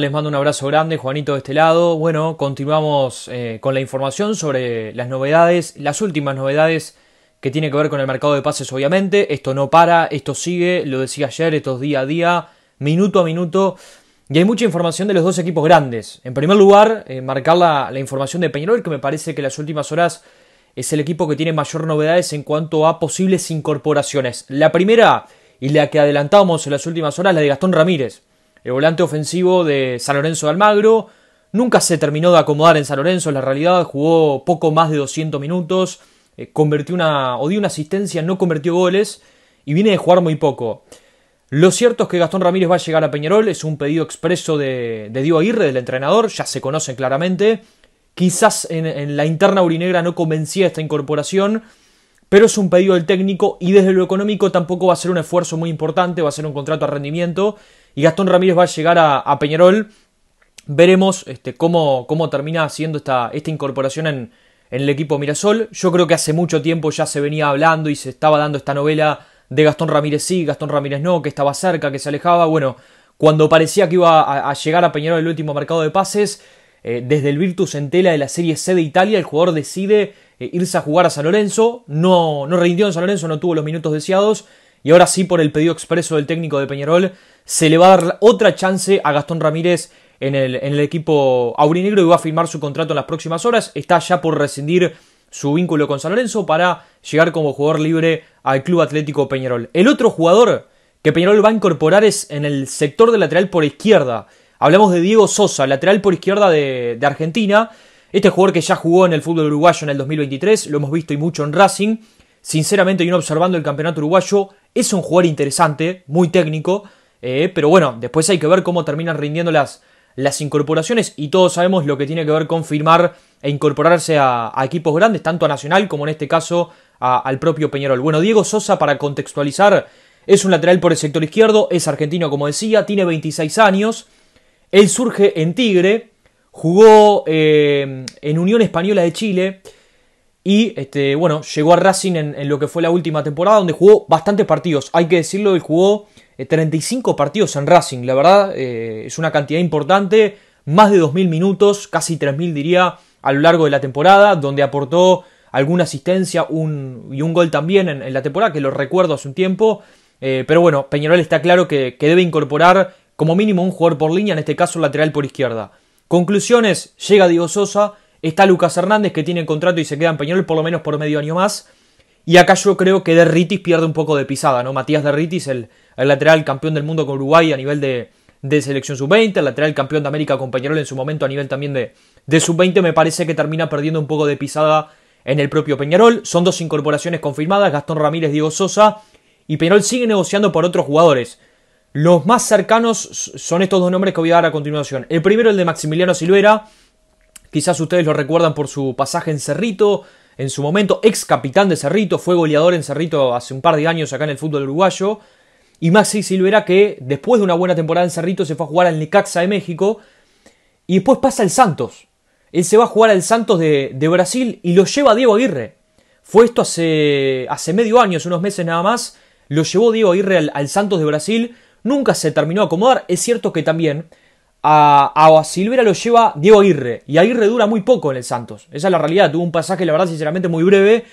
Les mando un abrazo grande, Juanito de este lado. Bueno, continuamos eh, con la información sobre las novedades, las últimas novedades que tiene que ver con el mercado de pases, obviamente. Esto no para, esto sigue, lo decía ayer, estos día a día, minuto a minuto. Y hay mucha información de los dos equipos grandes. En primer lugar, eh, marcar la, información de Peñarol, que me parece que las últimas horas es el equipo que tiene mayor novedades en cuanto a posibles incorporaciones. La primera, y la que adelantamos en las últimas horas, la de Gastón Ramírez. El volante ofensivo de San Lorenzo de Almagro nunca se terminó de acomodar en San Lorenzo, en la realidad jugó poco más de 200 minutos, eh, convirtió una o dio una asistencia, no convirtió goles y viene de jugar muy poco. Lo cierto es que Gastón Ramírez va a llegar a Peñarol, es un pedido expreso de, de Diego Aguirre, del entrenador, ya se conocen claramente. Quizás en, en la interna urinegra no convencía esta incorporación, pero es un pedido del técnico y desde lo económico tampoco va a ser un esfuerzo muy importante, va a ser un contrato a rendimiento y Gastón Ramírez va a llegar a, Peñarol. Veremos este, cómo, cómo, termina siendo esta, esta incorporación en, el equipo Mirasol. Yo creo que hace mucho tiempo ya se venía hablando y se estaba dando esta novela de Gastón Ramírez sí, Gastón Ramírez no, que estaba cerca, que se alejaba. Bueno, cuando parecía que iba a, a llegar a Peñarol el último mercado de pases, eh, desde el Virtus Entela de la Serie C de Italia, el jugador decide eh, irse a jugar a San Lorenzo. No, no rindió en San Lorenzo, no tuvo los minutos deseados. Y ahora sí, por el pedido expreso del técnico de Peñarol, se le va a dar otra chance a Gastón Ramírez en el, en el equipo aurinegro y va a firmar su contrato en las próximas horas. Está ya por rescindir su vínculo con San Lorenzo para llegar como jugador libre al Club Atlético Peñarol. El otro jugador que Peñarol va a incorporar es en el sector de lateral por izquierda. Hablamos de Diego Sosa, lateral por izquierda de, Argentina. Este jugador que ya jugó en el fútbol uruguayo en el 2023, lo hemos visto y mucho en Racing. Sinceramente, y uno observando el campeonato uruguayo, es un jugador interesante, muy técnico. Eh, pero bueno, después hay que ver cómo terminan rindiendo las, las incorporaciones y todos sabemos lo que tiene que ver con firmar e incorporarse a, equipos grandes, tanto a Nacional como en este caso al propio Peñarol. Bueno, Diego Sosa, para contextualizar, es un lateral por el sector izquierdo, es argentino como decía, tiene 26 años, él surge en Tigre, jugó eh, en Unión Española de Chile y este, bueno, llegó a Racing en, lo que fue la última temporada donde jugó bastantes partidos. Hay que decirlo, él jugó 35 eh, partidos en Racing, la verdad eh, es una cantidad importante, más de 2.000 minutos, casi 3.000 diría, a lo largo de la temporada, donde aportó alguna asistencia y un gol también en, la temporada, que lo recuerdo hace un tiempo. pero bueno, Peñarol está claro que debe incorporar como mínimo un jugador por línea, en este caso lateral por izquierda. Conclusiones, llega Diego Sosa, está Lucas Hernández que tiene contrato y se queda en Peñarol por lo menos por medio año más. Y acá yo creo que Derritis pierde un poco de pisada, ¿no? Matías Derritis, el, lateral campeón del mundo con Uruguay a nivel de, selección sub-20, el lateral campeón de América con Peñarol en su momento a nivel también de, sub-20, me parece que termina perdiendo un poco de pisada en el propio Peñarol. Son dos incorporaciones confirmadas, Gastón Ramírez, Diego Sosa, y Peñarol sigue negociando por otros jugadores. Los más cercanos son estos dos nombres que voy a dar a continuación. El primero, el de Maximiliano Silvera. Quizás ustedes lo recuerdan por su pasaje en Cerrito, en su momento ex capitán de Cerrito, fue goleador en Cerrito hace un par de años acá en el fútbol uruguayo. Y Maxi Silvera que después de una buena temporada en Cerrito se fue a jugar al Necaxa de México y después pasa el Santos. Él se va a jugar al Santos de, Brasil y lo lleva Diego Aguirre. Fue esto hace, hace medio año, unos meses nada más. Lo llevó Diego Aguirre al Santos de Brasil nunca se terminó de acomodar. Es cierto que también a, Silvera lo lleva Diego Aguirre. Y Aguirre dura muy poco en el Santos. Esa es la realidad. Tuvo un pasaje, la verdad, sinceramente, muy breve.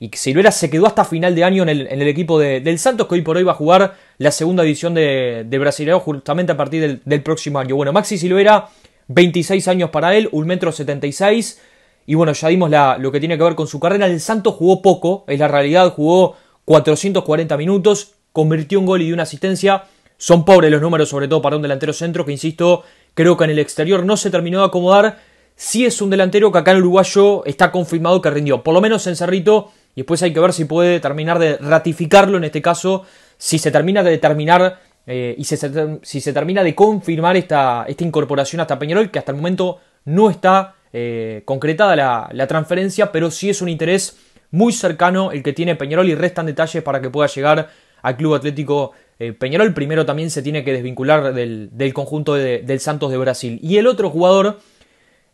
Y Silvera se quedó hasta final de año en el, equipo del Santos, que hoy por hoy va a jugar la segunda edición de, de justamente a partir del, próximo año. Bueno, Maxi Silvera, 26 años para él, un metro 76. Y bueno, ya dimos lo que tiene que ver con su carrera. El Santos jugó poco, es la realidad, jugó 440 minutos, convirtió un gol y una asistencia son pobres los números, sobre todo para un delantero centro que, insisto, creo que en el exterior no se terminó de acomodar. Si es un delantero que acá en Uruguayo está confirmado que rindió, por lo menos en Cerrito, y después hay que ver si puede terminar de ratificarlo en este caso, si se termina de determinar eh, y si se, termina de confirmar esta, esta incorporación hasta Peñarol, que hasta el momento no está eh, concretada la, la, transferencia, pero sí es un interés muy cercano el que tiene Peñarol y restan detalles para que pueda llegar al Club Atlético eh, Peñarol primero también se tiene que desvincular del, conjunto del Santos de Brasil. Y el otro jugador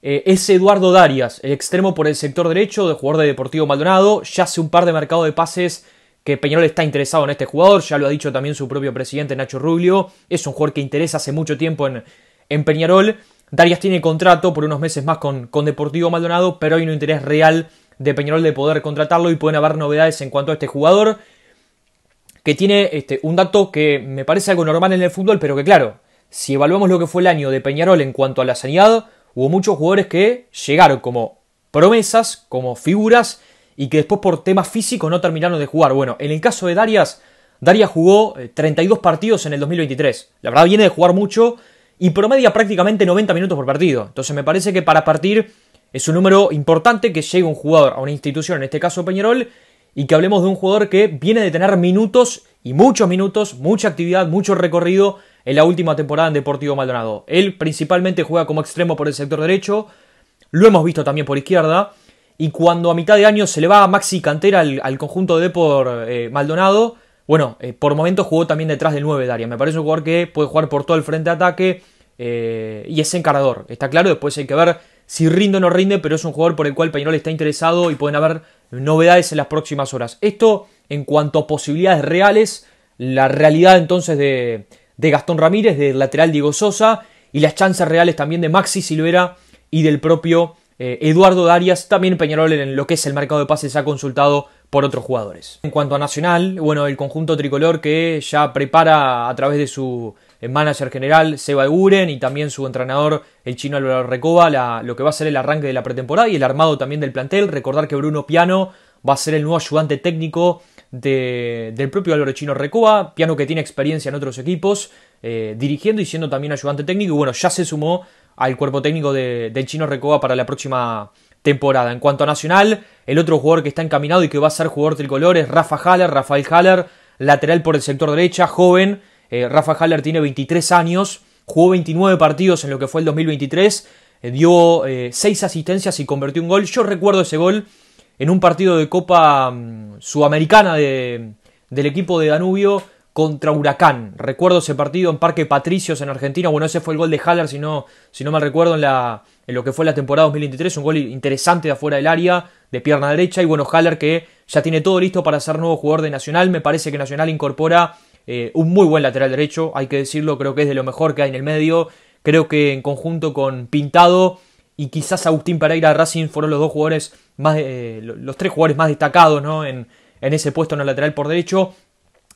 eh, es Eduardo Darias, el extremo por el sector derecho, de jugador de Deportivo Maldonado. Ya hace un par de mercado de pases que Peñarol está interesado en este jugador. Ya lo ha dicho también su propio presidente Nacho Rubio. Es un jugador que interesa hace mucho tiempo en, en Peñarol. Darias tiene contrato por unos meses más con, con Deportivo Maldonado, pero hay un interés real de Peñarol de poder contratarlo y pueden haber novedades en cuanto a este jugador que tiene este, un dato que me parece algo normal en el fútbol, pero que claro, si evaluamos lo que fue el año de Peñarol en cuanto a la sanidad, hubo muchos jugadores que llegaron como promesas, como figuras, y que después por temas físicos no terminaron de jugar. Bueno, en el caso de Darias, Darias jugó 32 eh, partidos en el 2023. La verdad viene de jugar mucho y promedia prácticamente 90 minutos por partido. Entonces me parece que para partir es un número importante que llegue un jugador a una institución, en este caso Peñarol, y que hablemos de un jugador que viene de tener minutos y muchos minutos, mucha actividad, mucho recorrido en la última temporada en Deportivo Maldonado. Él principalmente juega como extremo por el sector derecho, lo hemos visto también por izquierda, y cuando a mitad de año se le va a Maxi Cantera al, conjunto de por eh, Maldonado, bueno, eh, por momentos jugó también detrás del 9 de área. Me parece un jugador que puede jugar por todo el frente de ataque eh, y es encarador. Está claro, después hay que ver si rinde o no rinde, pero es un jugador por el cual Peñarol está interesado y pueden haber novedades en las próximas horas. Esto en cuanto a posibilidades reales, la realidad entonces de, Gastón Ramírez, de lateral Diego Sosa, y las chances reales también de Maxi Silvera y del propio eh, Eduardo Darias. También Peñarol en lo que es el mercado de pases ha consultado por otros jugadores. En cuanto a Nacional, bueno, el conjunto tricolor que ya prepara a través de su el manager general Seba Eguren y también su entrenador, el chino Álvaro Recoba, lo que va a ser el arranque de la pretemporada y el armado también del plantel. Recordar que Bruno Piano va a ser el nuevo ayudante técnico del propio Álvaro Chino Recoba, Piano que tiene experiencia en otros equipos, eh, dirigiendo y siendo también ayudante técnico. Y bueno, ya se sumó al cuerpo técnico de, del Chino Recoba para la próxima temporada. En cuanto a Nacional, el otro jugador que está encaminado y que va a ser jugador tricolor es Rafa Haller, Rafael Haller, lateral por el sector derecha, joven, eh, Rafa Haller tiene 23 años, jugó 29 partidos en lo que fue el 2023, eh, dio 6 eh, asistencias y convirtió un gol. Yo recuerdo ese gol en un partido de Copa mm, Sudamericana de, del equipo de Danubio contra Huracán. Recuerdo ese partido en Parque Patricios en Argentina. Bueno, ese fue el gol de Haller, si no, si no mal recuerdo, en, en lo que fue la temporada 2023. Un gol interesante de afuera del área, de pierna derecha. Y bueno, Haller que ya tiene todo listo para ser nuevo jugador de Nacional. Me parece que Nacional incorpora eh, un muy buen lateral derecho, hay que decirlo, creo que es de lo mejor que hay en el medio. Creo que en conjunto con Pintado y quizás Agustín Pereira Racing fueron los dos jugadores más, eh, los tres jugadores más destacados en, ese puesto en el lateral por derecho.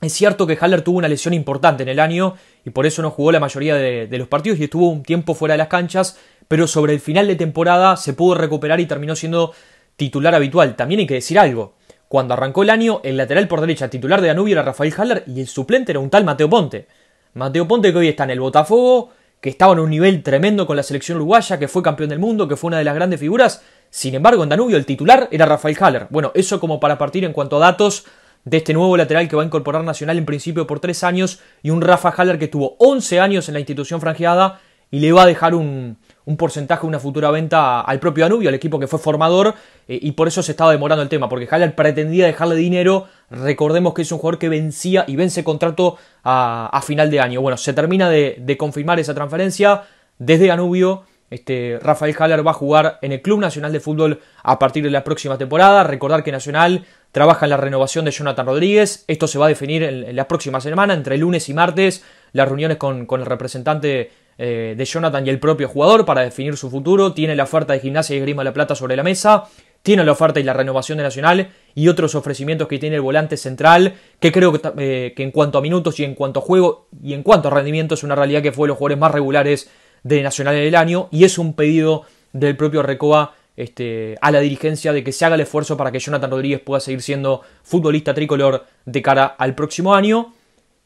Es cierto que Haller tuvo una lesión importante en el año y por eso no jugó la mayoría de, los partidos y estuvo un tiempo fuera de las canchas, pero sobre el final de temporada se pudo recuperar y terminó siendo titular habitual. También hay que decir algo, cuando arrancó el año, el lateral por derecha titular de Danubio era Rafael Haller y el suplente era un tal Mateo Ponte. Mateo Ponte que hoy está en el Botafogo, que estaba en un nivel tremendo con la selección uruguaya, que fue campeón del mundo, que fue una de las grandes figuras. Sin embargo, en Danubio el titular era Rafael Haller. Bueno, eso como para partir en cuanto a datos de este nuevo lateral que va a incorporar Nacional en principio por tres años y un Rafa Haller que tuvo 11 años en la institución franjeada y le va a dejar un, un porcentaje, una futura venta al propio Anubio, al equipo que fue formador, eh, y por eso se estaba demorando el tema, porque Haller pretendía dejarle dinero, recordemos que es un jugador que vencía y vence contrato a, final de año. Bueno, se termina de, confirmar esa transferencia desde Anubio, Este, Rafael Haller va a jugar en el Club Nacional de Fútbol a partir de la próxima temporada. Recordar que Nacional trabaja en la renovación de Jonathan Rodríguez. Esto se va a definir en, las próximas semanas semana, entre lunes y martes, las reuniones con, con el representante eh, de Jonathan y el propio jugador para definir su futuro. Tiene la oferta de Gimnasia y Grima La Plata sobre la mesa. Tiene la oferta y la renovación de Nacional y otros ofrecimientos que tiene el volante central, que creo que, eh, en cuanto a minutos y en cuanto a juego y en cuanto a rendimiento es una realidad que fue de los jugadores más regulares de Nacional en el año y es un pedido del propio Recoba este, a la dirigencia de que se haga el esfuerzo para que Jonathan Rodríguez pueda seguir siendo futbolista tricolor de cara al próximo año.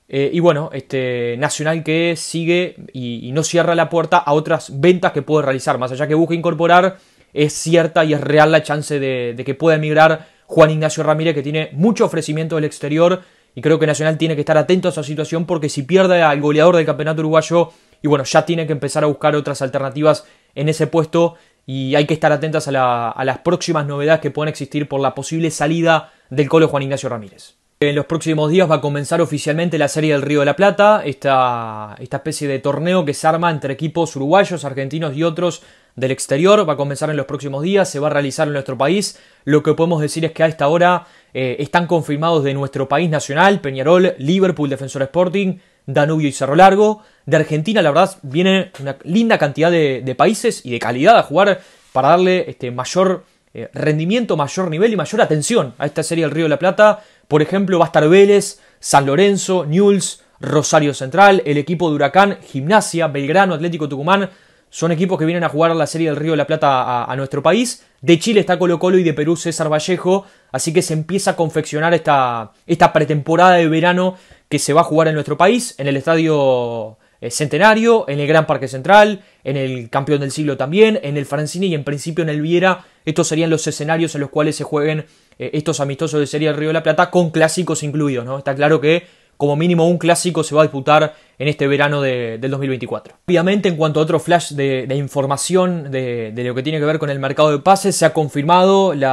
Eh, y bueno, este Nacional que sigue y, no cierra la puerta a otras ventas que puede realizar. Más allá que busque incorporar, es cierta y es real la chance de, que pueda emigrar Juan Ignacio Ramírez, que tiene mucho ofrecimiento del exterior. Y creo que Nacional tiene que estar atento a esa situación porque si pierde al goleador del campeonato uruguayo, y bueno, ya tiene que empezar a buscar otras alternativas en ese puesto. Y hay que estar atentas a, a las próximas novedades que puedan existir por la posible salida del Colo Juan Ignacio Ramírez. En los próximos días va a comenzar oficialmente la Serie del Río de la Plata, esta, especie de torneo que se arma entre equipos uruguayos, argentinos y otros del exterior. Va a comenzar en los próximos días, se va a realizar en nuestro país. Lo que podemos decir es que a esta hora eh, están confirmados de nuestro país nacional, Peñarol, Liverpool, Defensor Sporting, Danubio y Cerro Largo. De Argentina, la verdad, viene una linda cantidad de, países y de calidad a jugar para darle este, mayor eh, rendimiento, mayor nivel y mayor atención a esta Serie del Río de la Plata por ejemplo, va a Vélez, San Lorenzo, Newells, Rosario Central, el equipo de Huracán, Gimnasia, Belgrano, Atlético Tucumán. Son equipos que vienen a jugar la Serie del Río de la Plata a, nuestro país. De Chile está Colo Colo y de Perú César Vallejo. Así que se empieza a confeccionar esta, esta pretemporada de verano que se va a jugar en nuestro país, en el Estadio eh, Centenario, en el Gran Parque Central, en el Campeón del Siglo también, en el Francini y en principio en el Viera. Estos serían los escenarios en los cuales se jueguen eh, estos amistosos de Serie del Río de la Plata con clásicos incluidos, ¿no? Está claro que como mínimo un clásico se va a disputar en este verano del 2024. Obviamente, en cuanto a otro flash de, información de, lo que tiene que ver con el mercado de pases, se ha confirmado el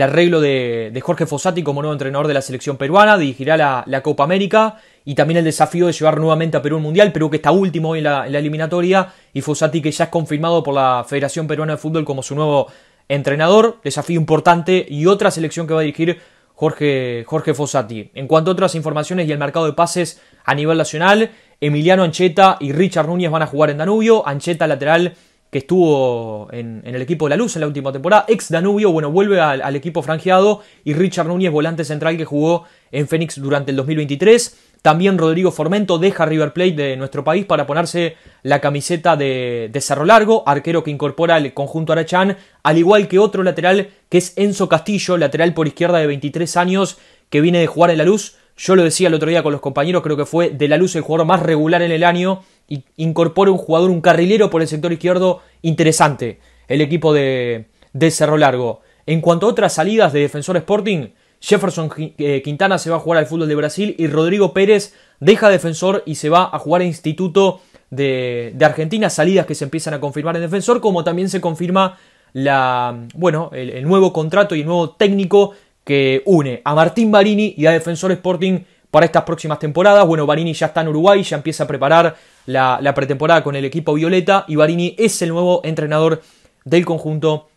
arreglo de, Jorge Fossati como nuevo entrenador de la selección peruana, dirigirá la, Copa América y también el desafío de llevar nuevamente a Perú al Mundial, Perú que está último en la, en la eliminatoria y Fossati que ya es confirmado por la Federación Peruana de Fútbol como su nuevo entrenador, desafío importante y otra selección que va a dirigir Jorge, Jorge Fossati. En cuanto a otras informaciones y el mercado de pases a nivel nacional, Emiliano Ancheta y Richard Núñez van a jugar en Danubio. Ancheta lateral que estuvo en, el equipo de la Luz en la última temporada, ex Danubio, bueno, vuelve al, al, equipo franjeado, y Richard Núñez, volante central que jugó en Fénix durante el 2023. También Rodrigo Formento deja River Plate de nuestro país para ponerse la camiseta de, Cerro Largo, arquero que incorpora el conjunto Arachán, al igual que otro lateral que es Enzo Castillo, lateral por izquierda de 23 años que viene de jugar en la luz. Yo lo decía el otro día con los compañeros, creo que fue de la luz el jugador más regular en el año y incorpora un jugador, un carrilero por el sector izquierdo interesante, el equipo de, de Cerro Largo. En cuanto a otras salidas de Defensor Sporting, Jefferson eh, Quintana se va a jugar al fútbol de Brasil y Rodrigo Pérez deja defensor y se va a jugar a Instituto de, Argentina. Salidas que se empiezan a confirmar en defensor, como también se confirma la, bueno, el, nuevo contrato y el nuevo técnico que une a Martín Barini y a Defensor Sporting para estas próximas temporadas. Bueno, Barini ya está en Uruguay, ya empieza a preparar la, la pretemporada con el equipo Violeta y Barini es el nuevo entrenador del conjunto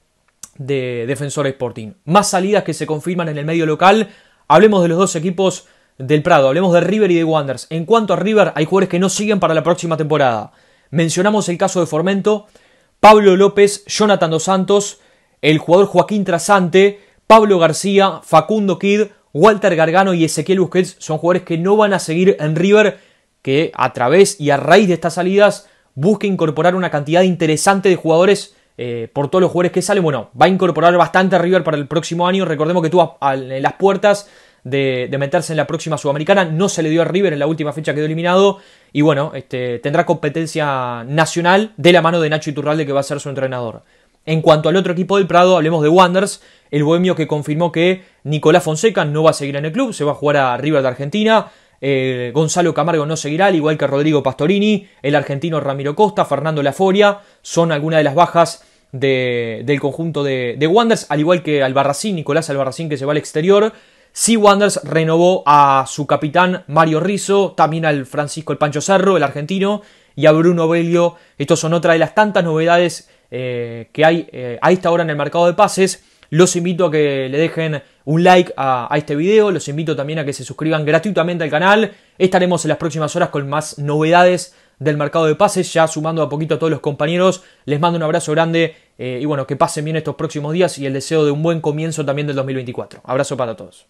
de Defensor Sporting. Más salidas que se confirman en el medio local. Hablemos de los dos equipos del Prado, hablemos de River y de Wanderers, En cuanto a River, hay jugadores que no siguen para la próxima temporada. Mencionamos el caso de Formento, Pablo López, Jonathan Dos Santos, el jugador Joaquín Trasante, Pablo García, Facundo Kidd, Walter Gargano y Ezequiel Busquets son jugadores que no van a seguir en River, que a través y a raíz de estas salidas busca incorporar una cantidad interesante de jugadores eh, por todos los jugadores que salen. Bueno, va a incorporar bastante a River para el próximo año. Recordemos que tuvo en las puertas de, meterse en la próxima Sudamericana. No se le dio a River en la última fecha, quedó eliminado. Y bueno, este, tendrá competencia nacional de la mano de Nacho Iturralde, que va a ser su entrenador. En cuanto al otro equipo del Prado, hablemos de Wanders, el bohemio que confirmó que Nicolás Fonseca no va a seguir en el club, se va a jugar a River de Argentina. Eh, Gonzalo Camargo no seguirá, al igual que Rodrigo Pastorini, el argentino Ramiro Costa, Fernando Laforia, son algunas de las bajas del conjunto de, Wanders, al igual que Albarracín, Nicolás Albarracín que se va al exterior. si Wanders renovó a su capitán Mario Rizzo, también al Francisco El Pancho Cerro, el argentino, y a Bruno Belio. Estos son otra de las tantas novedades eh, que hay eh, a esta hora en el mercado de pases. Los invito a que le dejen un like a, este video, los invito también a que se suscriban gratuitamente al canal. Estaremos en las próximas horas con más novedades del mercado de pases, ya sumando a poquito a todos los compañeros. Les mando un abrazo grande eh, y bueno, que pasen bien estos próximos días y el deseo de un buen comienzo también del 2024. Abrazo para todos.